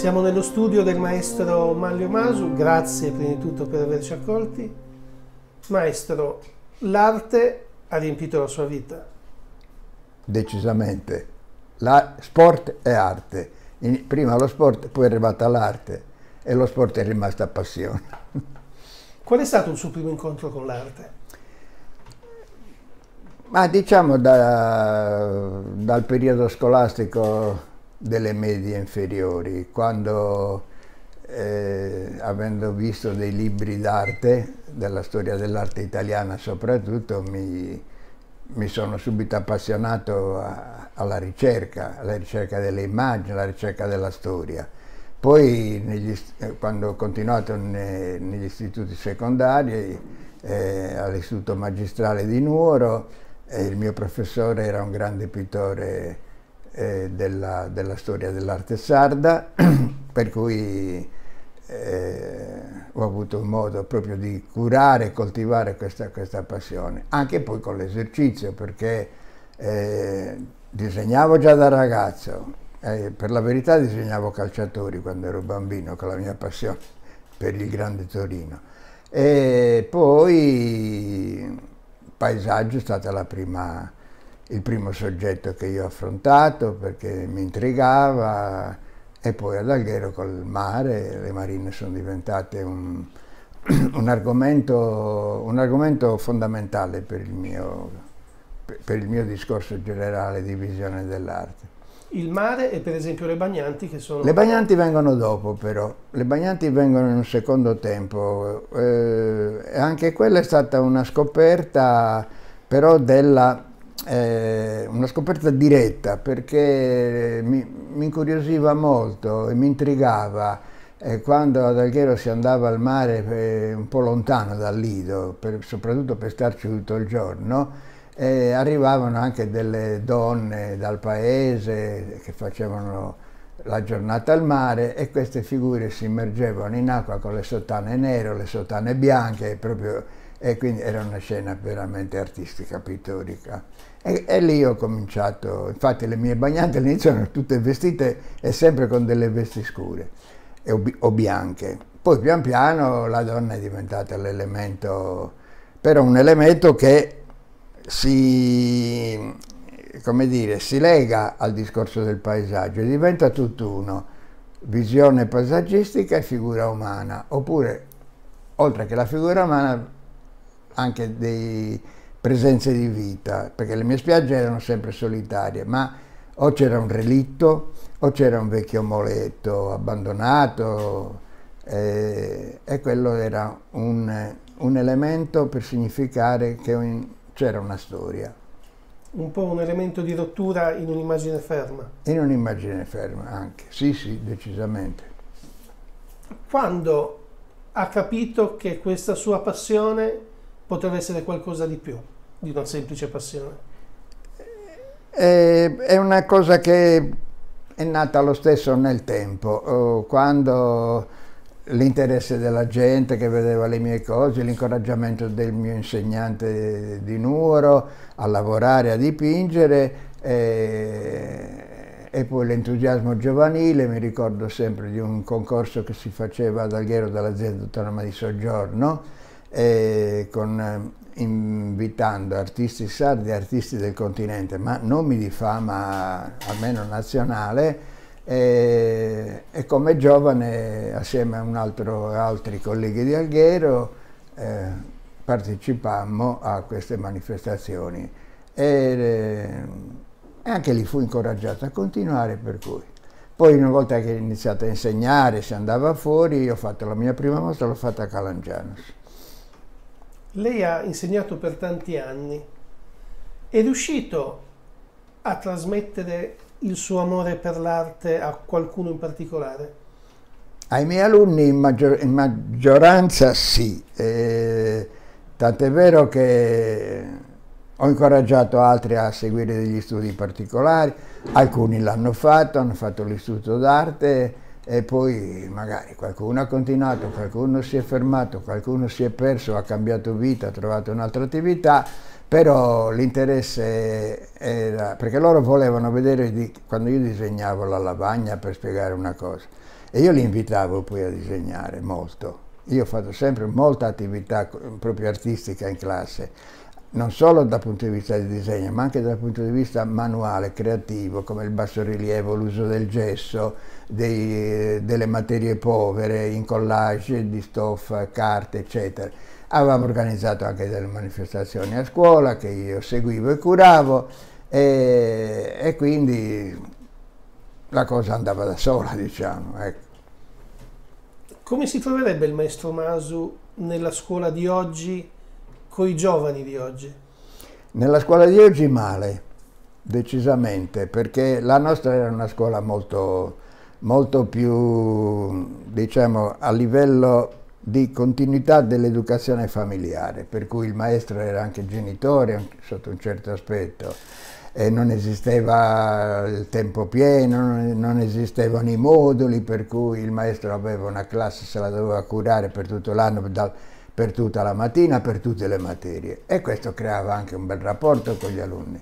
Siamo nello studio del maestro Manlio Masu, grazie prima di tutto per averci accolti. Maestro, l'arte ha riempito la sua vita. Decisamente. La, sport è arte. In, prima lo sport, poi è arrivata l'arte e lo sport è rimasta passione. Qual è stato il suo primo incontro con l'arte? Ma diciamo da, dal periodo scolastico delle medie inferiori, quando eh, avendo visto dei libri d'arte, della storia dell'arte italiana soprattutto, mi, mi, sono subito appassionato a, alla ricerca, alla ricerca delle immagini, alla ricerca della storia. Poi negli, eh, quando ho continuato ne, negli istituti secondari, eh, all'istituto magistrale di Nuoro, eh, il mio professore era un grande pittore eh, della, della, storia dell'arte sarda, per cui eh, ho avuto modo proprio di curare e coltivare questa, questa, passione, anche poi con l'esercizio, perché eh, disegnavo già da ragazzo, eh, per la verità disegnavo calciatori quando ero bambino, con la mia passione per il grande Torino. E poi paesaggio è stata la prima il primo soggetto che io ho affrontato perché mi intrigava e poi ad Alghero col mare le marine sono diventate un, un, argomento, un argomento, fondamentale per il, mio, per il mio discorso generale di visione dell'arte. Il mare e per esempio le bagnanti che sono... Le bagnanti vengono dopo però, le bagnanti vengono in un secondo tempo. Eh, anche quella è stata una scoperta però della eh, una scoperta diretta perché mi, mi, incuriosiva molto e mi intrigava eh, quando ad Alghero si andava al mare eh, un po' lontano dal Lido, per, soprattutto per starci tutto il giorno, eh, arrivavano anche delle donne dal paese che facevano la giornata al mare e queste figure si immergevano in acqua con le sottane nere, le sottane bianche, proprio, e quindi era una scena veramente artistica, pittorica. E, e, lì ho cominciato, infatti le mie bagnate all'inizio erano tutte vestite e sempre con delle vesti scure o, o, bianche. Poi pian piano la donna è diventata l'elemento, però un elemento che si, come dire, si lega al discorso del paesaggio e diventa tutt'uno, visione paesaggistica e figura umana, oppure oltre che la figura umana anche dei presenze di vita, perché le mie spiagge erano sempre solitarie, ma o c'era un relitto o c'era un vecchio moletto abbandonato eh, e quello era un, un, elemento per significare che c'era una storia. Un po' un elemento di rottura in un'immagine ferma. In un'immagine ferma anche, sì sì, decisamente. Quando ha capito che questa sua passione poteva essere qualcosa di più? di una semplice passione? Eh, è una cosa che è nata lo stesso nel tempo, oh, quando l'interesse della gente che vedeva le mie cose, l'incoraggiamento del mio insegnante di Nuoro a lavorare, a dipingere e, eh, e poi l'entusiasmo giovanile, mi ricordo sempre di un concorso che si faceva ad Alghero dall'azienda autonoma di soggiorno eh, con, invitando artisti sardi e artisti del continente, ma nomi di fama almeno nazionale, e, e, come giovane assieme a un altro, altri colleghi di Alghero eh, partecipammo a queste manifestazioni e, eh, anche lì fu incoraggiato a continuare per cui. Poi una volta che ho iniziato a insegnare, si andava fuori, ho fatto la mia prima mostra, l'ho fatta a Calangianos. Lei ha insegnato per tanti anni, è riuscito a trasmettere il suo amore per l'arte a qualcuno in particolare? Ai miei alunni in, maggior, in maggioranza sì, eh, tant'è vero che ho incoraggiato altri a seguire degli studi particolari, alcuni l'hanno fatto, hanno fatto l'istituto d'arte, e poi magari qualcuno ha continuato, qualcuno si è fermato, qualcuno si è perso, ha cambiato vita, ha trovato un'altra attività, però l'interesse era perché loro volevano vedere di, quando io disegnavo la lavagna per spiegare una cosa e io li invitavo poi a disegnare molto. Io ho fatto sempre molta attività proprio artistica in classe non solo dal punto di vista del disegno, ma anche dal punto di vista manuale, creativo, come il bassorilievo, l'uso del gesso, dei, delle materie povere, in collage di stoffa, carte, eccetera. Avevamo organizzato anche delle manifestazioni a scuola che io seguivo e curavo e, e quindi la cosa andava da sola, diciamo. Ecco. Come si troverebbe il maestro Masu nella scuola di oggi con i giovani di oggi? Nella scuola di oggi male, decisamente, perché la nostra era una scuola molto, molto più, diciamo, a livello di continuità dell'educazione familiare, per cui il maestro era anche genitore sotto un certo aspetto, e non esisteva il tempo pieno, non esistevano i moduli, per cui il maestro aveva una classe, se la doveva curare per tutto l'anno, dal, per tutta la mattina, per tutte le materie e questo creava anche un bel rapporto con gli alunni.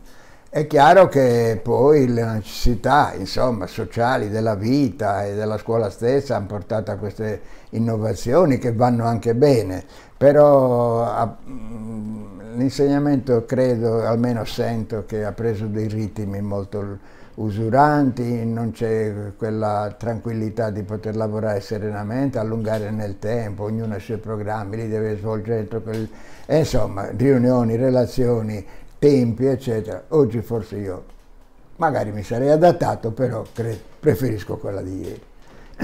È chiaro che poi le necessità insomma, sociali della vita e della scuola stessa hanno portato a queste innovazioni che vanno anche bene, però mm, l'insegnamento credo, almeno sento, che ha preso dei ritmi molto usuranti, non c'è quella tranquillità di poter lavorare serenamente, allungare nel tempo, ognuno ha i suoi programmi, li deve svolgere entro quel... insomma, riunioni, relazioni, tempi, eccetera. Oggi forse io magari mi sarei adattato, però preferisco quella di ieri.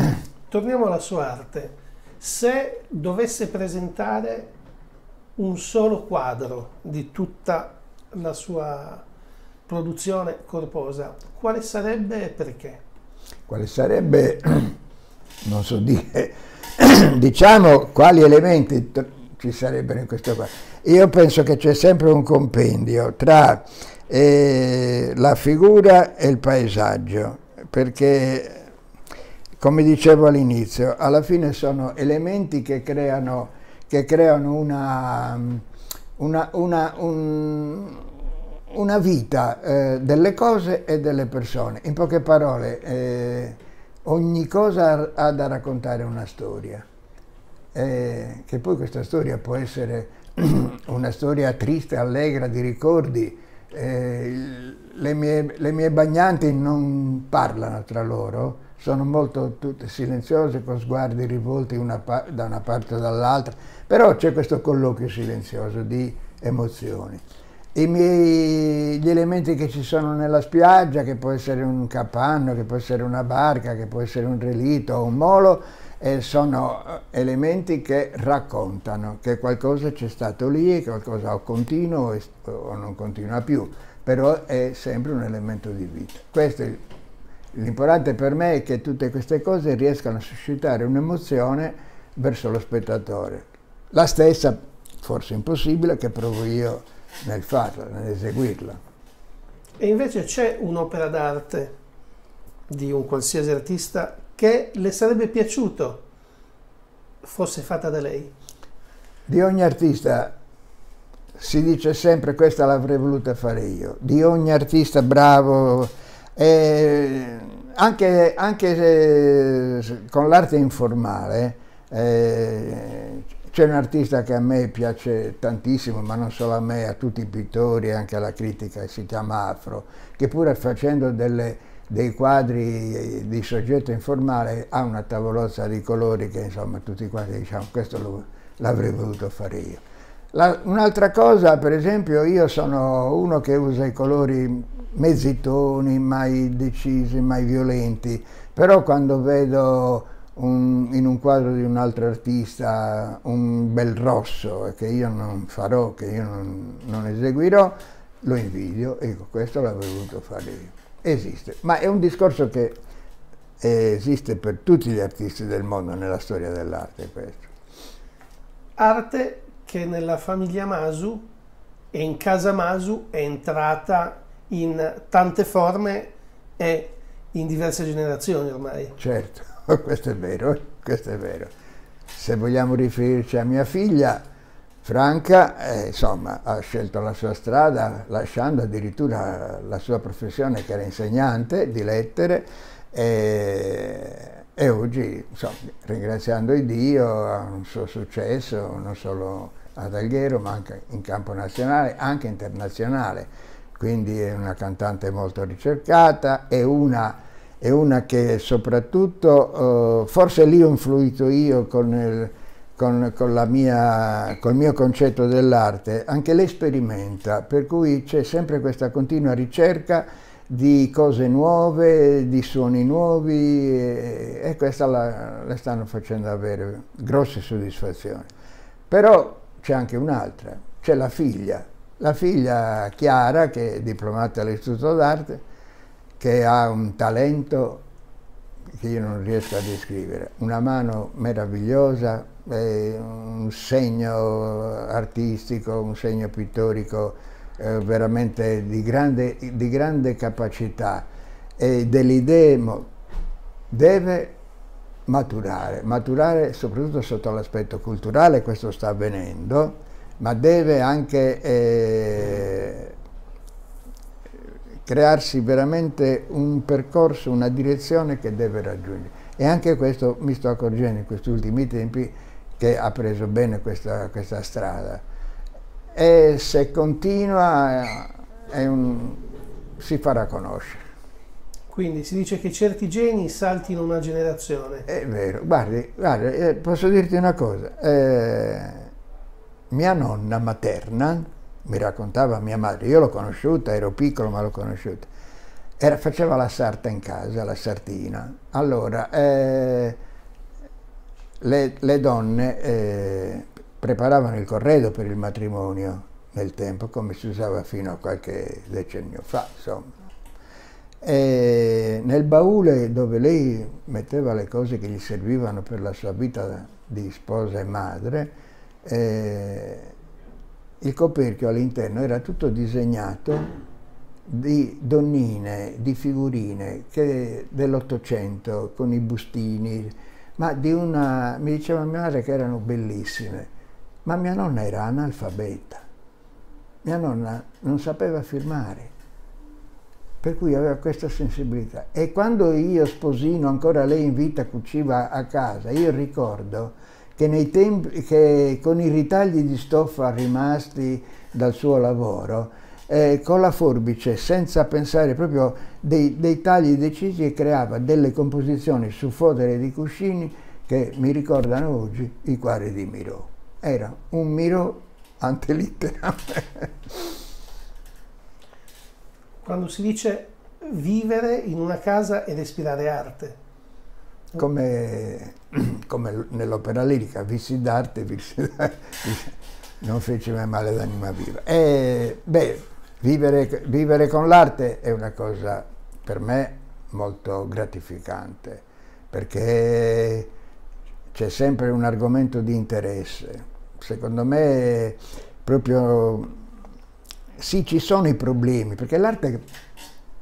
Torniamo alla sua arte. Se dovesse presentare un solo quadro di tutta la sua produzione corposa, quale sarebbe e perché? Quale sarebbe, non so dire, diciamo quali elementi ci sarebbero in questo qua. Io penso che c'è sempre un compendio tra eh, la figura e il paesaggio, perché come dicevo all'inizio, alla fine sono elementi che creano, che creano una, una, una un, una vita eh, delle cose e delle persone. In poche parole, eh, ogni cosa ha da raccontare una storia, eh, che poi questa storia può essere una storia triste, allegra, di ricordi. Eh, le mie, le, mie, bagnanti non parlano tra loro, sono molto silenziose, con sguardi rivolti una da una parte o dall'altra, però c'è questo colloquio silenzioso di emozioni miei, gli elementi che ci sono nella spiaggia, che può essere un capanno, che può essere una barca, che può essere un relitto, o un molo, eh, sono eh, elementi che raccontano che qualcosa c'è stato lì, qualcosa o continua o non continua più, però è sempre un elemento di vita. l'importante per me è che tutte queste cose riescano a suscitare un'emozione verso lo spettatore, la stessa, forse impossibile, che provo io nel farla, nell'eseguirla. E invece c'è un'opera d'arte di un qualsiasi artista che le sarebbe piaciuto fosse fatta da lei? Di ogni artista si dice sempre questa l'avrei voluta fare io, di ogni artista bravo, eh, anche, anche eh, con l'arte informale eh, c'è un artista che a me piace tantissimo, ma non solo a me, a tutti i pittori, anche alla critica, si chiama Afro, che pur facendo delle, dei quadri di soggetto informale ha una tavolozza di colori che insomma tutti quanti diciamo questo l'avrei voluto fare io. Un'altra cosa, per esempio, io sono uno che usa i colori mezzitoni, mai decisi, mai violenti, però quando vedo un, in un quadro di un altro artista un bel rosso che io non farò, che io non, non eseguirò, lo invidio, ecco questo l'avrei voluto fare io. Esiste, ma è un discorso che esiste per tutti gli artisti del mondo nella storia dell'arte questo. Arte che nella famiglia Masu e in casa Masu è entrata in tante forme e in diverse generazioni ormai. Certo. questo è vero, eh, questo è vero. Se vogliamo riferirci a mia figlia, Franca, eh, insomma, ha scelto la sua strada lasciando addirittura la sua professione che era insegnante di lettere e, e oggi, insomma, ringraziando il Dio, ha un suo successo, non solo ad Alghero, ma anche in campo nazionale, anche internazionale. Quindi è una cantante molto ricercata, è una è una che soprattutto, eh, forse lì ho influito io con il, con, con mia, col mio concetto dell'arte, anche lei sperimenta, per cui c'è sempre questa continua ricerca di cose nuove, di suoni nuovi e, e questa la, la stanno facendo avere grosse soddisfazioni. Però c'è anche un'altra, c'è la figlia, la figlia Chiara che è diplomata all'Istituto d'Arte, che ha un talento che io non riesco a descrivere, una mano meravigliosa, un segno artistico, un segno pittorico eh, veramente di grande, di grande capacità e delle idee deve maturare, maturare soprattutto sotto l'aspetto culturale, questo sta avvenendo, ma deve anche eh, crearsi veramente un percorso, una direzione che deve raggiungere. E anche questo mi sto accorgendo in questi ultimi tempi che ha preso bene questa, questa strada. E se continua eh, un, si farà conoscere. Quindi si dice che certi geni saltino una generazione. È vero, guardi, guardi eh, posso dirti una cosa. Eh, mia nonna materna mi raccontava mia madre, io l'ho conosciuta, ero piccolo ma l'ho conosciuta, Era, faceva la sarta in casa, la sartina. Allora, eh, le, le, donne eh, preparavano il corredo per il matrimonio nel tempo, come si usava fino a qualche decennio fa, insomma. E nel baule dove lei metteva le cose che gli servivano per la sua vita di sposa e madre, eh, il coperchio all'interno era tutto disegnato di donnine, di figurine dell'Ottocento con i bustini, ma di una, mi diceva mia madre che erano bellissime, ma mia nonna era analfabeta, mia nonna non sapeva firmare, per cui aveva questa sensibilità. E quando io, sposino, ancora lei in vita cuciva a casa, io ricordo che, nei tempi, che, con i ritagli di stoffa rimasti dal suo lavoro, eh, con la forbice, senza pensare proprio dei, dei tagli decisi, e creava delle composizioni su fodere di cuscini che mi ricordano oggi i quadri di Miro. Era un Miro antelittera. Quando si dice vivere in una casa e respirare arte, come, come nell'opera lirica, vissi d'arte, vissi d'arte, non fece mai male l'anima viva. E, beh, vivere, vivere con l'arte è una cosa per me molto gratificante, perché c'è sempre un argomento di interesse. Secondo me proprio sì, ci sono i problemi, perché l'arte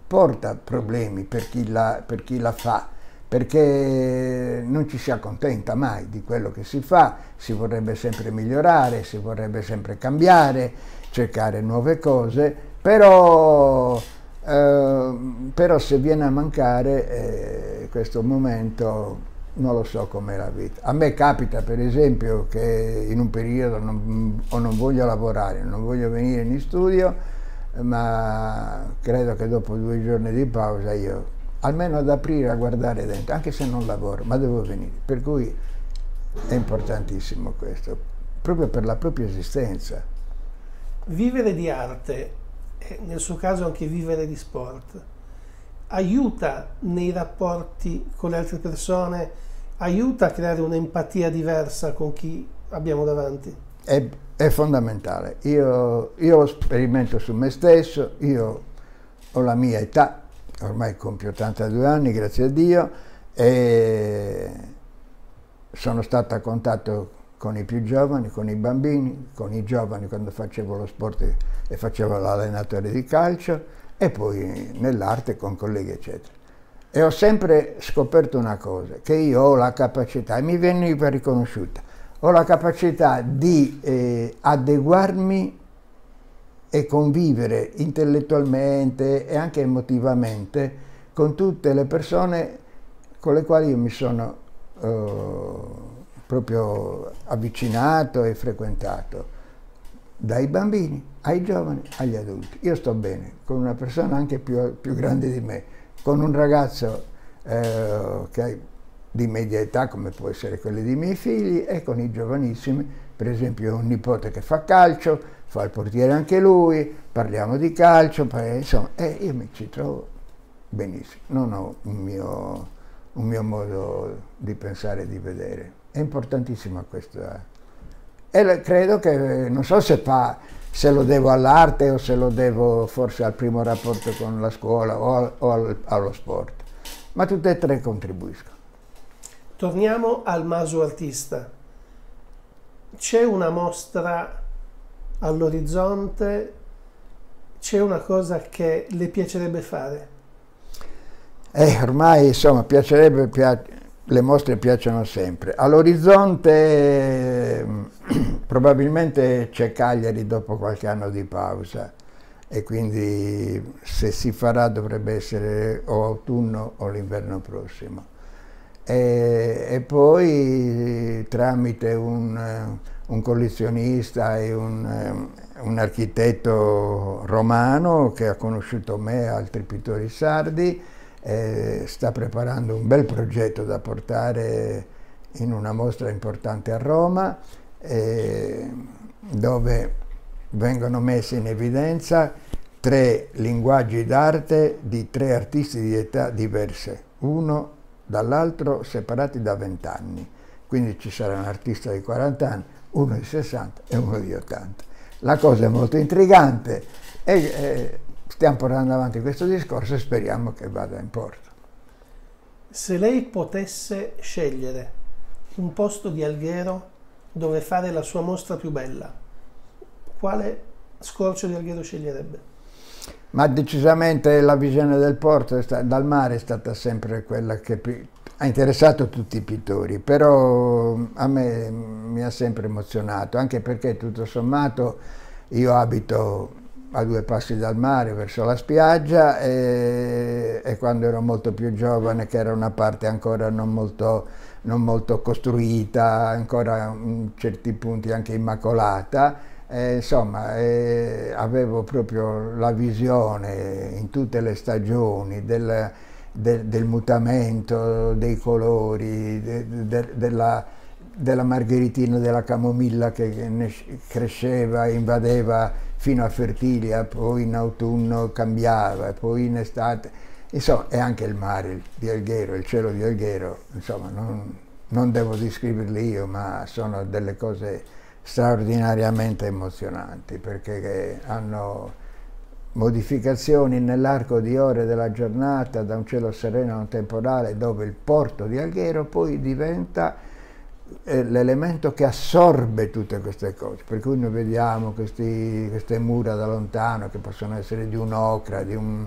porta problemi per chi la, per chi la fa perché non ci si accontenta mai di quello che si fa, si vorrebbe sempre migliorare, si vorrebbe sempre cambiare, cercare nuove cose, però, eh, però se viene a mancare eh, questo momento non lo so com'è la vita. A me capita per esempio che in un periodo non, o non voglio lavorare, non voglio venire in studio, ma credo che dopo due giorni di pausa io almeno ad aprire, a guardare dentro, anche se non lavoro, ma devo venire. Per cui è importantissimo questo, proprio per la propria esistenza. Vivere di arte, nel suo caso anche vivere di sport, aiuta nei rapporti con le altre persone, aiuta a creare un'empatia diversa con chi abbiamo davanti? È, è fondamentale. Io, io sperimento su me stesso, io ho la mia età, ormai compio 82 anni, grazie a Dio, e sono stato a contatto con i più giovani, con i bambini, con i giovani quando facevo lo sport e facevo l'allenatore di calcio e poi nell'arte con colleghi eccetera. E ho sempre scoperto una cosa, che io ho la capacità, e mi veniva riconosciuta, ho la capacità di eh, adeguarmi e convivere intellettualmente e anche emotivamente con tutte le persone con le quali io mi sono eh, proprio avvicinato e frequentato, dai bambini ai giovani agli adulti. Io sto bene con una persona anche più, più grande di me, con un ragazzo eh, che di media età come può essere quello dei miei figli e con i giovanissimi, per esempio un nipote che fa calcio, fa il portiere anche lui, parliamo di calcio, insomma, e io mi ci trovo benissimo, non ho un mio, un mio modo di pensare e di vedere. È importantissima questa... E credo che, non so se, fa, se lo devo all'arte o se lo devo forse al primo rapporto con la scuola o, o al, allo sport, ma tutte e tre contribuiscono. Torniamo al Maso Artista. C'è una mostra all'orizzonte c'è una cosa che le piacerebbe fare? Eh, ormai insomma piacerebbe, piac le mostre piacciono sempre. All'orizzonte ehm, probabilmente c'è Cagliari dopo qualche anno di pausa e quindi se si farà dovrebbe essere o autunno o l'inverno prossimo. E, e, poi tramite un, un collezionista e un, ehm, un, architetto romano che ha conosciuto me e altri pittori sardi, eh, sta preparando un bel progetto da portare in una mostra importante a Roma, eh, dove vengono messi in evidenza tre linguaggi d'arte di tre artisti di età diverse, uno dall'altro separati da vent'anni. Quindi ci sarà un artista di 40 anni, uno di 60 e uno di 80. La cosa è molto intrigante e eh, stiamo portando avanti questo discorso e speriamo che vada in porto. Se lei potesse scegliere un posto di Alghero dove fare la sua mostra più bella, quale scorcio di Alghero sceglierebbe? Ma decisamente la visione del porto, dal mare, è stata sempre quella che ha interessato tutti i pittori, però mm, a me mm, mi ha sempre emozionato, anche perché tutto sommato io abito a due passi dal mare, verso la spiaggia e, e quando ero molto più giovane, che era una parte ancora non molto, non molto costruita, ancora in certi punti anche immacolata, eh, insomma, eh, avevo proprio la visione in tutte le stagioni del, del, del mutamento, dei colori, de, de, della, della, margheritina, della camomilla che cresceva, invadeva fino a Fertilia, poi in autunno cambiava, poi in estate. Insomma, e anche il mare di Alghero, il cielo di Alghero, insomma, non, non devo descriverli io, ma sono delle cose straordinariamente emozionanti perché hanno modificazioni nell'arco di ore della giornata da un cielo sereno a un temporale dove il porto di Alghero poi diventa eh, l'elemento che assorbe tutte queste cose, per cui noi vediamo questi, queste mura da lontano che possono essere di un ocra, di un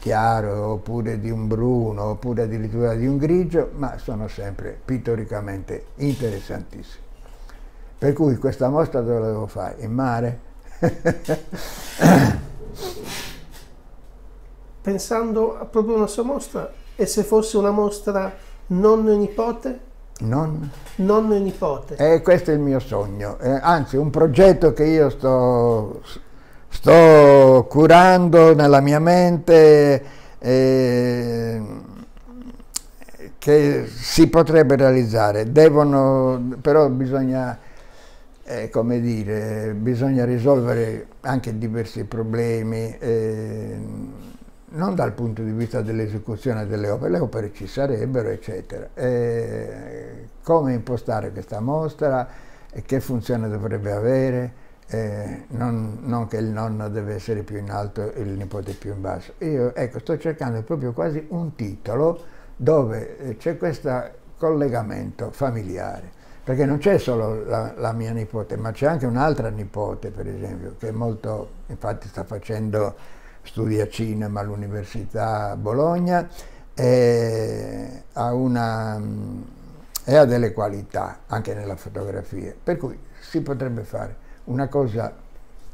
chiaro, oppure di un bruno, oppure addirittura di un grigio, ma sono sempre pittoricamente interessantissimi. Per cui questa mostra dove la devo fare? In mare? pensando a proprio una sua mostra e se fosse una mostra nonno e nipote? Non. Nonno e nipote. Eh, questo è il mio sogno, eh, anzi un progetto che io sto, sto curando nella mia mente eh, che si potrebbe realizzare, Devono, però bisogna eh, come dire, bisogna risolvere anche diversi problemi, eh, non dal punto di vista dell'esecuzione delle opere, le opere ci sarebbero, eccetera. Eh, come impostare questa mostra, eh, che funzione dovrebbe avere, eh, non, non, che il nonno deve essere più in alto e il nipote più in basso. Io ecco, sto cercando proprio quasi un titolo dove eh, c'è questo collegamento familiare perché non c'è solo la, la, mia nipote, ma c'è anche un'altra nipote, per esempio, che è molto, infatti sta facendo studia cinema all'Università Bologna, e ha, una, e ha delle qualità anche nella fotografia, per cui si potrebbe fare una cosa,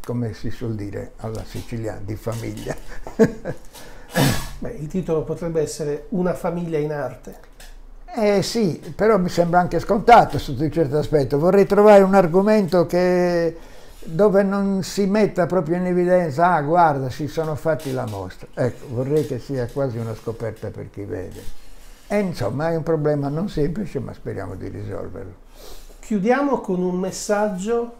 come si suol dire alla siciliana, di famiglia. Beh, il titolo potrebbe essere Una famiglia in arte. Eh sì, però mi sembra anche scontato sotto un certo aspetto. Vorrei trovare un argomento che, dove non si metta proprio in evidenza, ah guarda, si sono fatti la mostra. Ecco, vorrei che sia quasi una scoperta per chi vede. E insomma è un problema non semplice, ma speriamo di risolverlo. Chiudiamo con un messaggio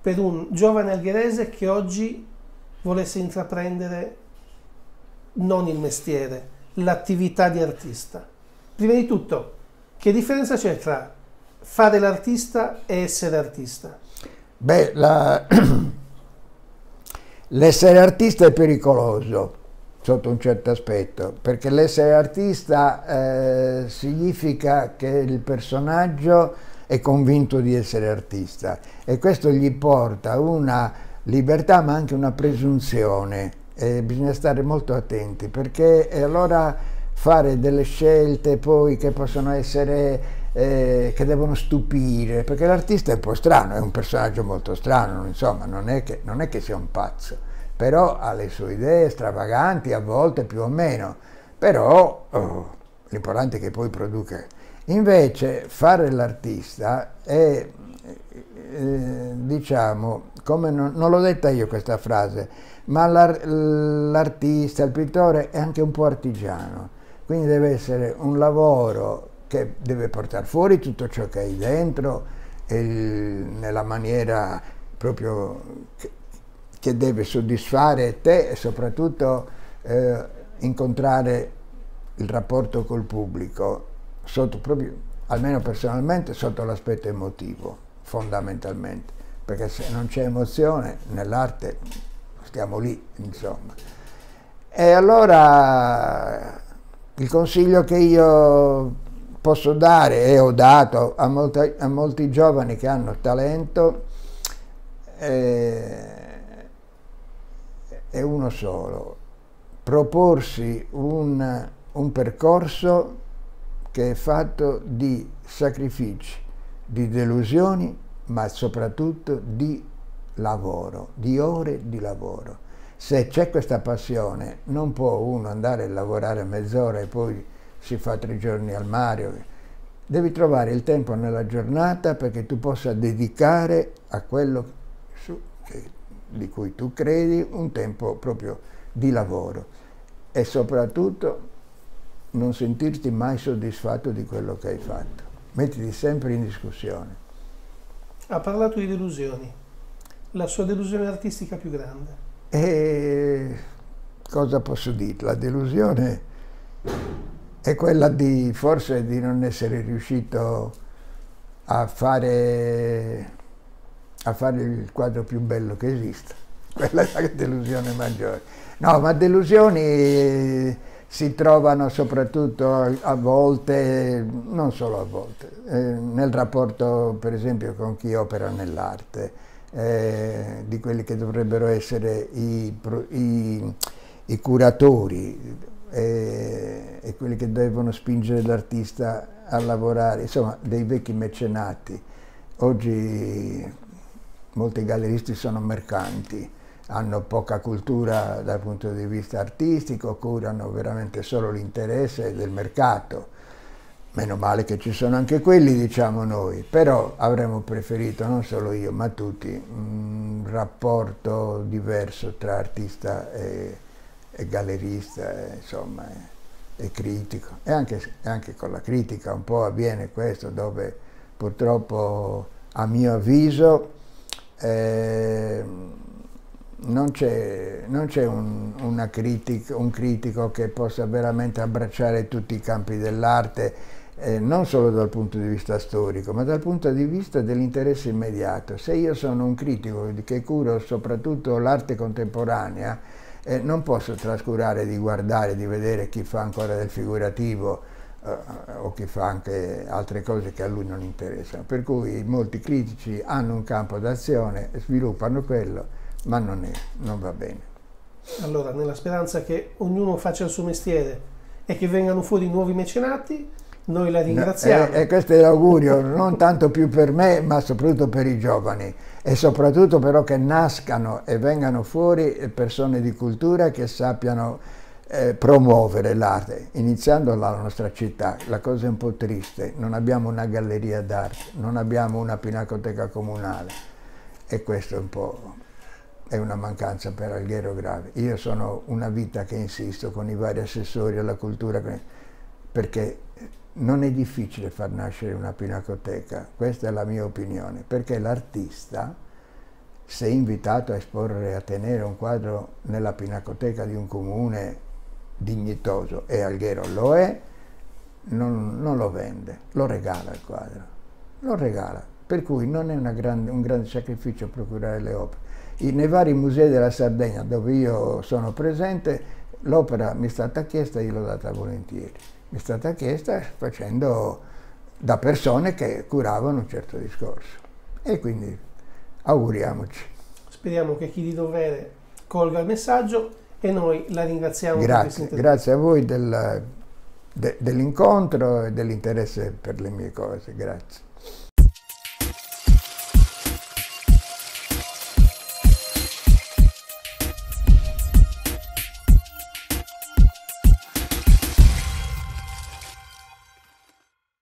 per un giovane algherese che oggi volesse intraprendere non il mestiere, l'attività di artista. Prima di tutto, che differenza c'è tra fare l'artista e essere artista? Beh, l'essere artista è pericoloso sotto un certo aspetto, perché l'essere artista eh, significa che il personaggio è convinto di essere artista e questo gli porta una libertà ma anche una presunzione. Eh, bisogna stare molto attenti perché allora fare delle scelte poi che possono essere eh, che devono stupire perché l'artista è un po' strano è un personaggio molto strano insomma non è, che, non è che sia un pazzo però ha le sue idee stravaganti a volte più o meno però oh, l'importante è che poi produca invece fare l'artista è eh, diciamo come non, non l'ho detta io questa frase ma l'artista il pittore è anche un po' artigiano quindi deve essere un lavoro che deve portare fuori tutto ciò che hai dentro il, nella maniera proprio che, che, deve soddisfare te e soprattutto eh, incontrare il rapporto col pubblico, sotto, proprio, almeno personalmente, sotto l'aspetto emotivo, fondamentalmente, perché se non c'è emozione nell'arte stiamo lì, insomma. E allora il consiglio che io posso dare e ho dato a, molta, a molti giovani che hanno talento eh, è uno solo, proporsi un, un percorso che è fatto di sacrifici, di delusioni, ma soprattutto di lavoro, di ore di lavoro se c'è questa passione non può uno andare a lavorare mezz'ora e poi si fa tre giorni al mare. Devi trovare il tempo nella giornata perché tu possa dedicare a quello su, che, di cui tu credi un tempo proprio di lavoro e soprattutto non sentirti mai soddisfatto di quello che hai fatto. Mettiti sempre in discussione. Ha parlato di delusioni. La sua delusione artistica più grande. E cosa posso dire? La delusione è quella di forse di non essere riuscito a fare, a fare il quadro più bello che esista. Quella è la delusione maggiore. No, ma delusioni si trovano soprattutto a volte, non solo a volte, eh, nel rapporto per esempio con chi opera nell'arte eh, di quelli che dovrebbero essere i, i, i curatori eh, e quelli che devono spingere l'artista a lavorare, insomma dei vecchi mecenati. Oggi molti galleristi sono mercanti, hanno poca cultura dal punto di vista artistico, curano veramente solo l'interesse del mercato Meno male che ci sono anche quelli, diciamo noi, però avremmo preferito, non solo io, ma tutti, un rapporto diverso tra artista e, e gallerista, e, insomma, e, e critico. E anche, anche con la critica un po' avviene questo, dove purtroppo, a mio avviso, eh, non c'è, un, un critico che possa veramente abbracciare tutti i campi dell'arte eh, non solo dal punto di vista storico, ma dal punto di vista dell'interesse immediato. Se io sono un critico che curo soprattutto l'arte contemporanea, eh, non posso trascurare di guardare, di vedere chi fa ancora del figurativo eh, o chi fa anche altre cose che a lui non interessano. Per cui molti critici hanno un campo d'azione, sviluppano quello, ma non, è, non va bene. Allora, nella speranza che ognuno faccia il suo mestiere e che vengano fuori nuovi mecenati, noi la ringraziamo. E, eh, e eh, questo è l'augurio, non tanto più per me, ma soprattutto per i giovani e soprattutto però che nascano e vengano fuori persone di cultura che sappiano eh, promuovere l'arte, iniziando dalla nostra città. La cosa è un po' triste, non abbiamo una galleria d'arte, non abbiamo una pinacoteca comunale e questo è un po' è una mancanza per Alghero grave. Io sono una vita che insisto con i vari assessori alla cultura perché non è difficile far nascere una pinacoteca, questa è la mia opinione, perché l'artista, se invitato a esporre, a tenere un quadro nella pinacoteca di un comune dignitoso, e Alghero lo è, non, non lo vende, lo regala il quadro, lo regala, per cui non è grande, un grande sacrificio procurare le opere. I, nei vari musei della Sardegna dove io sono presente, l'opera mi è stata chiesta e io l'ho data volentieri mi è stata chiesta facendo da persone che curavano un certo discorso. E quindi auguriamoci. Speriamo che chi di dovere colga il messaggio e noi la ringraziamo. Grazie, grazie a voi del, de, dell'incontro e dell'interesse per le mie cose. Grazie.